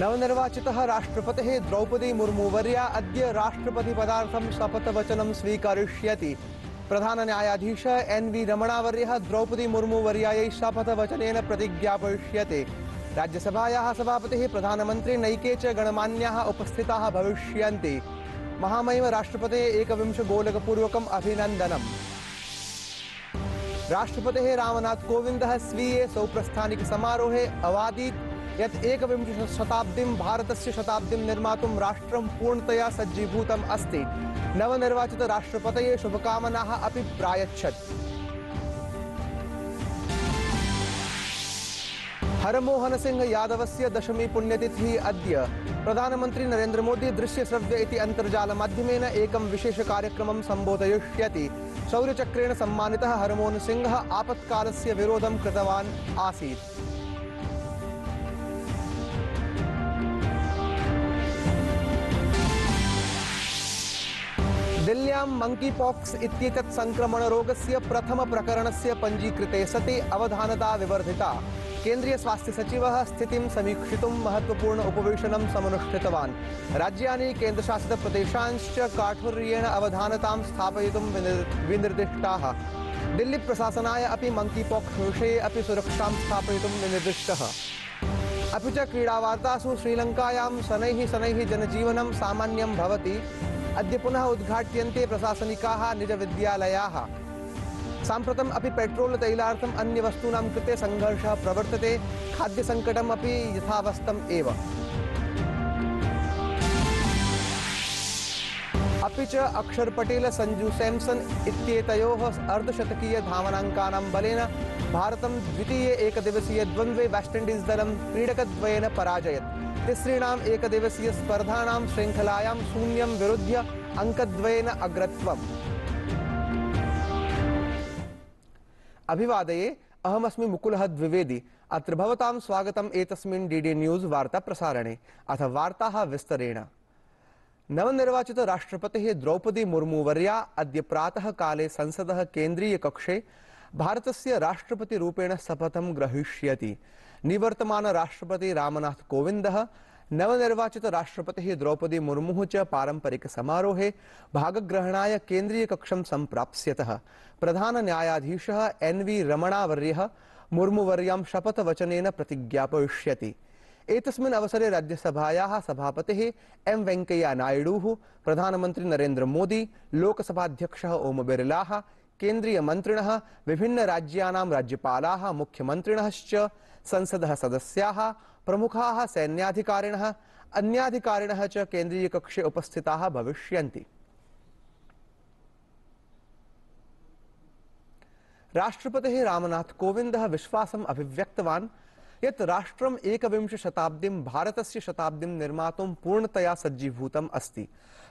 नवनिर्वाचित राष्ट्रपति द्रौपदी अद राष्ट्रपति अद्य राष्ट्रपतिपदार्थं शपथवचनं प्रधान न्यायाधीश एन वी रमणवर्य द्रौपदी मुर्मुवर्यायै शपथवचन प्रतिज्ञापय राज्यसभा सभापति प्रधानमंत्री नैके च उपस्थिता उपस्थिताः भविष्यन्ति महामहिम एक गोलकपूर्वक अभिनन्दनम् राष्ट्रपतेः रामनाथ कोविन्दः स्वीये सौप्रस्थानिकसमारोहे अवादीत् यत् एकविंशशताब्दिं भारतस्य शताब्दी निर्मातुं राष्ट्रं पूर्णतया सज्जीभूतम् अस्ति नवनिर्वाचितराष्ट्रपतये शुभकामनाः अपि प्रायच्छत् हरमोहनसिंहयादवस्य दशमी पुण्यतिथिः अद्य प्रधानमन्त्री नरेन्द्रमोदी दृश्यश्रव्य इति अन्तर्जालमाध्यमेन एकं विशेषकार्यक्रमं सम्बोधयिष्यति शौर्यचक्रेण सम्मानितः हरमोहनसिंहः आपत्कालस्य विरोधं कृतवान् आसीत् दिल्ल्यां मंकी पॉक्स इत्येतत् प्रकरण प्रथमप्रकरणस्य पञ्जीकृते सति अवधानता विवर्धिता केन्द्रीयस्वास्थ्यसचिवः स्थितिं समीक्षितुं महत्वपूर्ण उपवेशनं समनुष्ठितवान् राज्यानि केन्द्रशासितप्रदेशांश्च काठुर्येण अवधानतां स्थापयितुं विनिर्दिष्टाः दिल्लीप्रशासनाय अपि मंकी पॉक्स विषये अपि सुरक्षां स्थापयितुं विनिर्दिष्टः अपि च क्रीडावार्तासु श्रीलङ्कायां शनैः शनैः जनजीवनं सामान्यं भवति अद पुनः उद्घाट्यन्ते प्रशासनिकाः निजविद्यालयाः साम्प्रतम् अपि पेट्रोल् तैलार्थम् अन्यवस्तूनां कृते सङ्घर्षः प्रवर्तते खाद्यसङ्कटम् अपि यथावस्थम् एव अपि च अक्षर पटेल संजू सैमसन् इत्येतयोः अर्धशतकीयधावनाङ्कानां भारत भारतं द्वितीये एकदिवसीयद्वन्द्वे द्वंद्वे वेस्टइंडीज दलं क्रीडकद्वयेन पराजयत एक दिवसीय स्पर्धा श्रृंखलायां शून्यं विरुद्ध अङ्कद्वयेन अग्रत्व अभिवादये अहमस्मि मुकुलः द्विवेदी अत्र भवतां स्वागतम् एतस्मिन् डी डी न्यूज़ प्रसारणे अथ वार्ताः विस्तरेण राष्ट्रपति द्रौपदी मुर्मू वर्या अद्य संसद संसदः कक्षे भारतस्य रूपेण शपथं ग्रहीष्यति निवर्तमान राष्ट्रपति रामनाथ कोविन्दः नवनिर्वाचित राष्ट्रपति द्रौपदी मुर्मू च पारंपरिक पारम्परिकसमारोहे भागग्रहणाय संप्रात प्रधान न्यायाधीश एन वी रमणावर्य मुर्मुवर्य शपथवचनेन प्रतिज्ञापयिष्यति एतस्मिन् अवसरे राज्यसभायाः सभापतिः एम् प्रधानमंत्री प्रधानमन्त्री मोदी लोकसभाध्यक्षः ओम बिर्ला केन्द्रीयमन्त्रिणः विभिन्नराज्यानां राज्यपाल मुख्यमंत्रिण संसद सदस्य प्रमुखा सैन्याधिकारिणः अन्याधिकारिणः केन्द्रीय कक्षे उपस्थिता भविष्य राष्ट्रपति रामनाथ कोविंद विश्वासम् अभिव्यक्तवान यत् राष्ट्रम् एकविंशशताब्दिं भारतस्य शताब्दिं निर्मातुं पूर्णतया सज्जीभूतम् अस्ति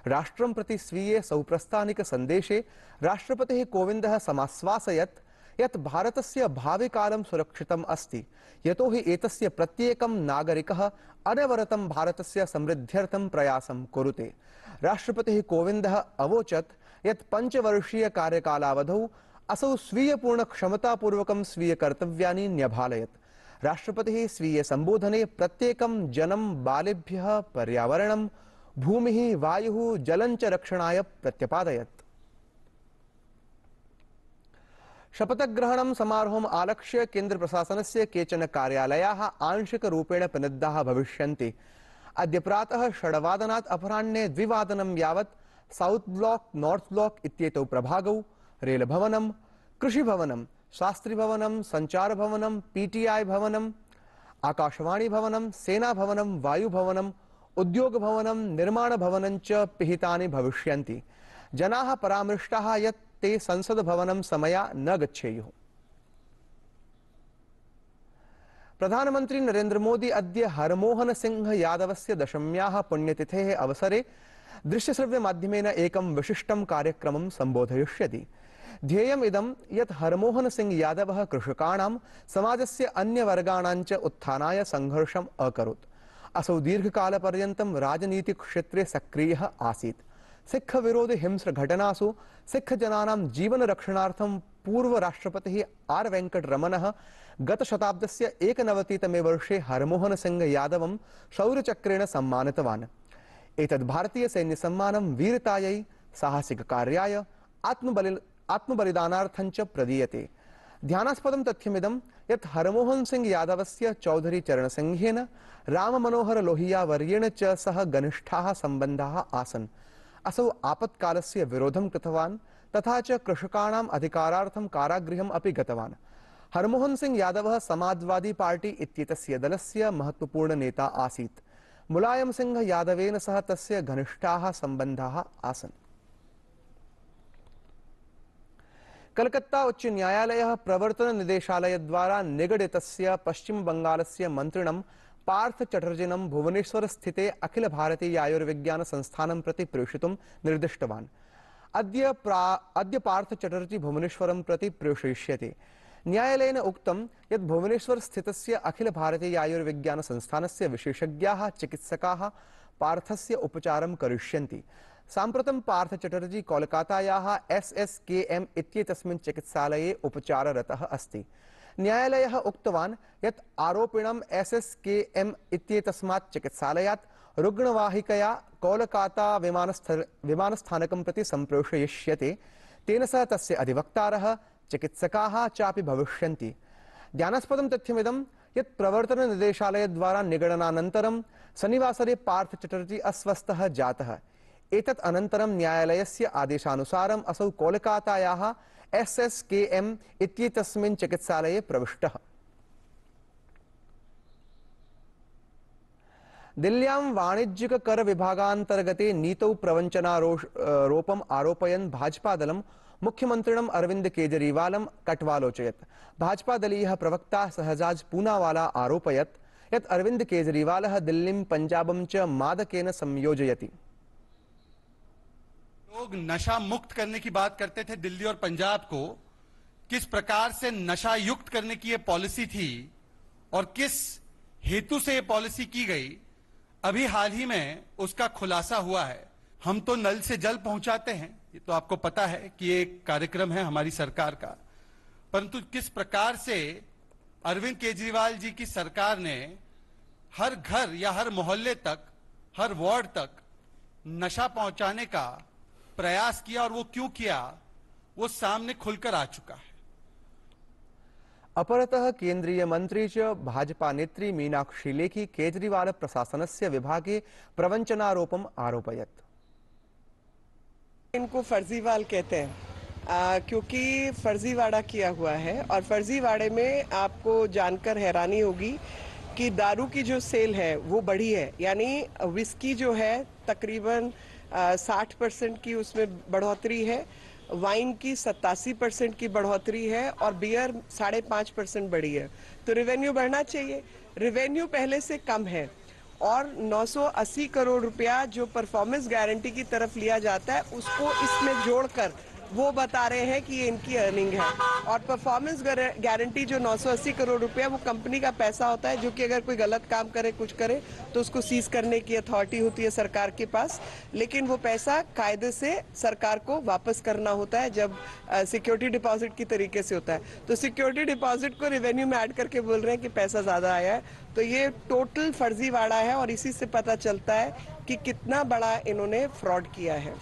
राष्ट्रं प्रति स्वीये सौप्रस्थानिकसन्देशे राष्ट्रपतिः कोविन्दः समाश्वासयत् यत् भारतस्य भाविकालं सुरक्षितम् अस्ति यतो हि एतस्य प्रत्येकं नागरिकः अनवरतं भारतस्य समृद्ध्यर्थं प्रयासं कुरुते राष्ट्रपतिः कोविन्दः अवोचत् यत् पञ्चवर्षीयकार्यकालावधौ असौ स्वीयपूर्णक्षमतापूर्वकं स्वीयकर्तव्यानि न्यभालयत् स्वीय संबोधने प्रत्येक जनम बालेभ्य पर्यावरण भूमि वायु जलंच रक्षणाय प्रत्यपादयत् शपथग्रहण समारोह आलक्ष्य से केचन कार्यालयाः आंशिकरूपेण प्रनिद्धाः भविष्य अद्य प्रातः षड्वादनात् अपराह्णे द्विवादनं यावत् सौत् ब्लॉक नॉर्थ ब्लॉक इत्येतौ प्रभागौ रेलभवनम कृषिभवनम शास्त्री भवनम संचार भवनम पीटीआई भवनम आकाशवाणी भवनम सेना भवनम वायु भवनम उद्योग भवनम निर्माण भवनम च पिहितानि भविष्यन्ति जनाः परामृष्टाः यत् ते संसद भवनम समया न गच्छेयुः प्रधानमंत्री नरेन्द्र मोदी अद्य हरमोहन सिंह यादवस्य दशम्याः पुण्यतिथेः अवसरे मध्यम एकं विशिष्टं कार्यक्रमं सम्बोधयिष्यति हरमोहन सिंह यादव कृषकाण समाज से अन्य अन्यवर्गाणाञ्च उत्थानाय सङ्घर्षम् अकरोत् असौ दीर्घकालपर्यन्तं राजनीतिक्षेत्रे सक्रियः आसीत् सिक्खविरोधि हिंस्रघटनासु सिक्खजनानां जीवनरक्षणार्थं पूर्वराष्ट्रपतिः आर् एक नवती एकनवतितमे वर्षे हरमोहनसिंहयादवं शौर्यचक्रेण सम्मानितवान् एतद् भारतीयसैन्यसम्मानं वीरतायै कार्याय आत्मबलिल आत्मबलिदानार्थं च प्रदीयते ध्यानास्पदं तथ्यमिदं यत् हरमोहन सिंह यादवस्य चौधरी चरणसिंहेन राममनोहर लोहियावर्येण च सह घनिष्ठाः सम्बन्धाः आसन् असौ आपत्कालस्य विरोधं कृतवान् तथा च कृषकाणाम् अधिकारार्थं कारागृहम् अपि गतवान् हरमोहन सिंह यादव समाजवादी पार्टी इत्येतस्य दलस्य नेता आसीत् मुलायम सिंह यादवेन सह तस्य घनिष्ठाः सम्बन्धाः आसन् कलकत्ता उच्च न्यायालय प्रवर्तन द्वारा पश्चिम बंगाल से मंत्रिण पार्थ चटर्जिनं भुवनेश्वरस्थिते अखिलभारतीयायुर्विज्ञानसंस्थानं प्रति प्रेषितुं निर्दिष्टवान् अद्य प्रा अद्य पार्थ चटर्जी भुवनेश्वर प्रति न्यायालय उक्त भुवनेश्वर स्थित अखिल भारतीय आयुर्विज्ञान संस्थान विशेषज्ञ चिकित्सका पार्थस्य उपचारं करिष्यन्ति साम्प्रतं चटर्जी कोलकातायाः एस् एस् के एम् इत्येतस्मिन् चिकित्सालये उपचाररतः अस्ति न्यायालयः उक्तवान् यत् आरोपिणम् एस् एस् के एम् इत्येतस्मात् चिकित्सालयात् रुग्णवाहिकया कोलकाता विमानस्थ विमानस्थानकं प्रति सम्प्रेषयिष्यते तेन सह तस्य अधिवक्तारः चिकित्सकाः चापि भविष्यन्ति ध्यानास्पदं तथ्यमिदं यत् द्वारा निगणनानन्तरं शनिवासरे पार्थ पार्थचटर्जी अस्वस्थः जातः एतत् अनन्तरं न्यायालयस्य आदेशानुसारम् असौ कोलकातायाः एस् एस् के एम् इत्येतस्मिन् चिकित्सालये प्रविष्टः दिल्ल्यां वाणिज्यिककरविभागान्तर्गते नीतौ प्रवञ्चनारोपम् आरोपयन् भाजपादलं मुख्यमन्त्रिणम् अरविन्द केजरीवालं कट्वालोचयत् भाजपादलीयः प्रवक्ता सहजाज पूनावाला आरोपयत् यत् अरविन्द केजरीवालः दिल्लीं पञ्जाबं च मादकेन संयोजयति लोग नशा मुक्त करने की बात करते थे दिल्ली और पंजाब को किस प्रकार से नशा युक्त करने की यह पॉलिसी थी और किस हेतु से यह पॉलिसी की गई अभी हाल ही में उसका खुलासा हुआ है हम तो नल से जल पहुंचाते हैं ये तो आपको पता है कि एक कार्यक्रम है हमारी सरकार का परंतु किस प्रकार से अरविंद केजरीवाल जी की सरकार ने हर घर या हर मोहल्ले तक हर वार्ड तक नशा पहुंचाने का प्रयास किया और वो क्यों किया वो सामने खुलकर आ चुका है अपरतः केंद्रीय मंत्री च भाजपा नेत्री मीनाक्षी लेखी केजरीवाल प्रशासनस्य विभागे प्रवञ्चनारोपम् आरोपयत इनको फर्जीवाल कहते हैं आ, क्योंकि फर्जीवाड़ा किया हुआ है और फर्जीवाड़े में आपको जानकर हैरानी होगी कि दारू की जो सेल है वो बढ़ी है यानी विस्की जो है तकरीबन साठ परसेंट की उसमें बढ़ोतरी है वाइन की सत्तासी परसेंट की बढ़ोतरी है और बियर साढ़े पाँच परसेंट बढ़ी है तो रिवेन्यू बढ़ना चाहिए रिवेन्यू पहले से कम है और 980 करोड़ रुपया जो परफॉर्मेंस गारंटी की तरफ लिया जाता है उसको इसमें जोड़कर वो बता रहे हैं कि ये इनकी अर्निंग है और परफॉर्मेंस गारंटी जो 980 करोड़ रुपया वो कंपनी का पैसा होता है जो कि अगर कोई गलत काम करे कुछ करे तो उसको सीज करने की अथॉरिटी होती है सरकार के पास लेकिन वो पैसा कायदे से सरकार को वापस करना होता है जब सिक्योरिटी डिपॉजिट की तरीके से होता है तो सिक्योरिटी डिपॉजिट को रेवेन्यू में ऐड करके बोल रहे हैं कि पैसा ज़्यादा आया है तो ये टोटल फर्जीवाड़ा है और इसी से पता चलता है कि कितना बड़ा इन्होंने फ्रॉड किया है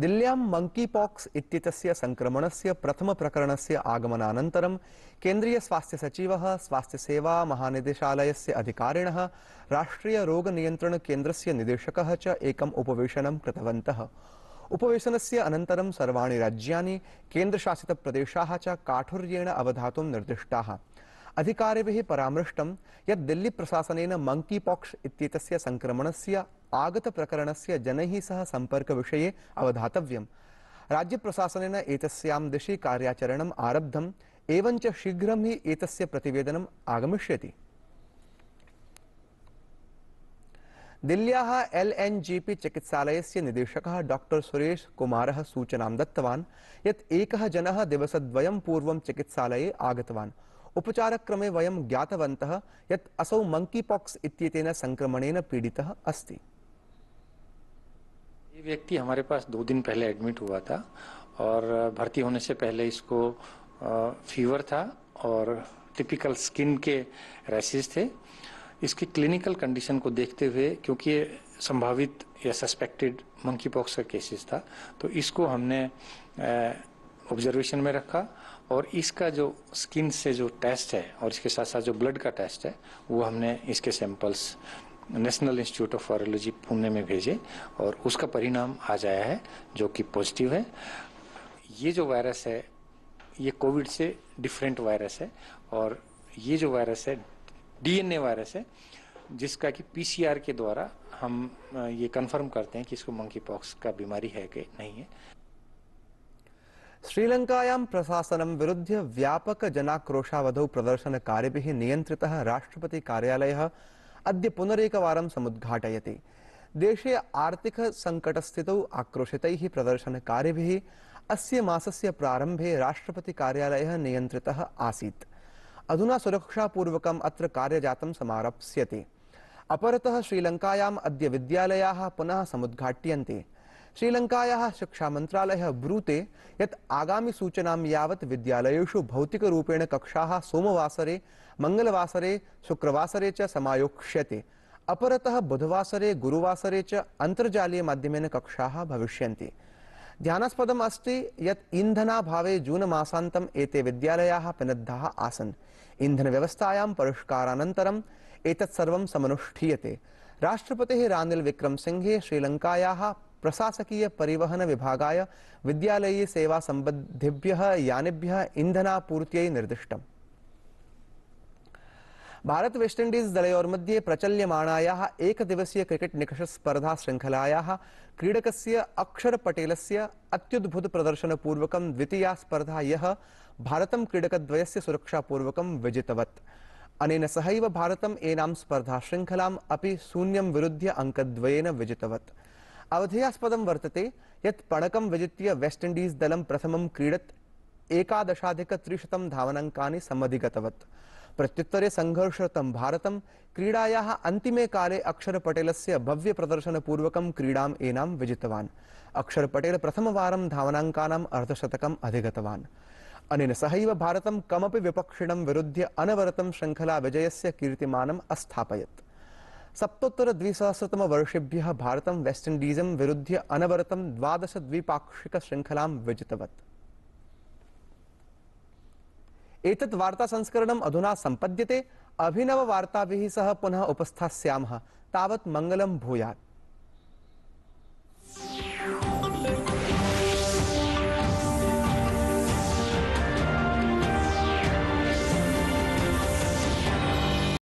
दिल्ल्यां मंकी पॉक्स इत्येतस्य सेवा प्रथमप्रकरणस्य आगमनानन्तरं केन्द्रीयस्वास्थ्यसचिवः स्वास्थ्यसेवामहानिदेशालयस्य अधिकारिणः राष्ट्रियरोगनियन्त्रणकेन्द्रस्य निदेशकः च एकम् उपवेशनं कृतवन्तः उपवेशनस्य अनन्तरं सर्वाणि राज्यानि केन्द्रशासितप्रदेशाः च काठुर्येण अवधातुं निर्दिष्टाः अधिकारिभिः परामृष्टं यत् दिल्लीप्रशासनेन मङ्की पाक्स् इत्येतस्य सङ्क्रमणस्य आगतप्रकरणस्य जनैः सह सम्पर्कविषये अवधातव्यम् राज्यप्रशासनेन एतस्यां दिशि कार्याचरणम् आरब्धम् एवञ्च शीघ्रं हि एतस्य प्रतिवेदनम् आगमिष्यति दिल्ल्याः एल् एन् जी पी चिकित्सालयस्य निदेशकः डाक्टर् सुरेश कुमारः सूचनां दत्तवान् यत् एकः जनः दिवसद्वयं पूर्वं चिकित्सालये आगतवान् उपचारक्रमे वयं ज्ञातवन्तः यत् असौ मंकी पॉक्स इत्येतेन संक्रमणेन पीड़ितः अस्ति ये व्यक्ति हमारे पास दो दिन पहले एडमिट हुआ था और भर्ती होने से पहले इसको फीवर था और टिपिकल स्किन के रैसेस थे इसकी क्लिनिकल कंडीशन को देखते हुए क्योंकि संभावित या सस्पेक्टेड मंकी पॉक्स का केसेस था तो इसको हमने ऑब्जर्वेशन में रखा और इसका जो स्किन से जो टेस्ट है और इसके साथ साथ जो ब्लड का टेस्ट है वो हमने इसके samples national institute of virology Pune में भेजे और उसका परिणाम आ जाया है जो कि पॉजिटिव है ये जो वायरस है ये कोविड से डिफरेंट वायरस है और ये जो वायरस है डीएनए वायरस है जिसका कि पीसीआर के द्वारा हम ये कंफर्म करते हैं कि इसको मंकी पॉक्स का बीमारी है कि नहीं है श्रीलङ्कायां प्रशासनं विरुध्य व्यापकजनाक्रोशावधौ प्रदर्शनकारिभिः नियन्त्रितः राष्ट्रपतिकार्यालयः अद्य पुनरेकवारं समुद्घाटयति देशे आर्थिक आर्थिकसङ्कटस्थितौ आक्रोशितैः प्रदर्शनकारिभिः अस्य मासस्य प्रारम्भे राष्ट्रपतिकार्यालयः नियन्त्रितः आसीत् अधुना सुरक्षापूर्वकम् अत्र कार्यजातं समारप्स्यते अपरतः श्रीलङ्कायाम् अद्य विद्यालयाः पुनः समुद्घाट्यन्ते शिक्षा मंत्रालय ब्रूते आगामी सूचना यावत् विद्यालय भौतिकूपेण कक्षा सोमवासरे मंगलवासरे शुक्रवासरे च अपरत बुधवासरे गुरुवासरे च अन्तर्जालीयमाध्यमेन कक्षाः भविष्यन्ति ध्यानास्पदम् अस्ति यत् इन्धनाभावे जूनमासान्तम् एते आसन ईंधन आसन् इन्धनव्यवस्थायां परिष्कारानन्तरम् एतत्सर्वं राष्ट्रपति रानिल विक्रम सिंह श्रीलंकाया प्रशासकीय परिवहन विभागाय विद्यालय सेवा संबद्धिभ्य यानेभ्य इन्धनापूर्त्यै निर्दिष्ट भारत वेस्टइंडीज दलयोर्मध्ये प्रचल्यमाणायाः एकदिवसीय क्रिकेट निकष स्पर्धा श्रृंखलायाः क्रीडकस्य अक्षर पटेलस्य अत्युद्भुत प्रदर्शनपूर्वक द्वितीया स्पर्धा यः भारतं क्रीडकद्वयस्य सुरक्षापूर्वकं विजितवत् अनेन सहैव भारतम् एनां स्पर्धा श्रृंखलाम् अपि शून्यं विरुध्य अङ्कद्वयेन विजितवत् वर्त है ये पणक विजित वेस्ट इंडीज दल प्रथम क्रीडत एकादशाधिकत्रिशतं धावनाङ्कानि समधिगतवत् प्रत्युतरे संघर्षरत भारत क्रीडाया अन्तिमे काले अक्षरपटेलस्य भव्यप्रदर्शनपूर्वकं क्रीडाम् एनां विजितवान् अक्षरपटेल प्रथमवारं धावनाङ्कानाम् अर्धशतकम् अधिगतवान् अनेन सहैव भारतं कमपि विपक्षिणं विरुध्य अनवरतं शृङ्खलाविजयस्य कीर्तिमानम् अस्थापयत् भारत वेस्टइंडीज वेस्ट अनवरत द्वादश अनवरतं श्रृंखला विजितवत् एतत् वार्तासंस्करणम् अधुना सम्पद्यते अभिनववार्ताभिः सह पुनः उपस्थास्यामः तावत् मङ्गलं भूयात्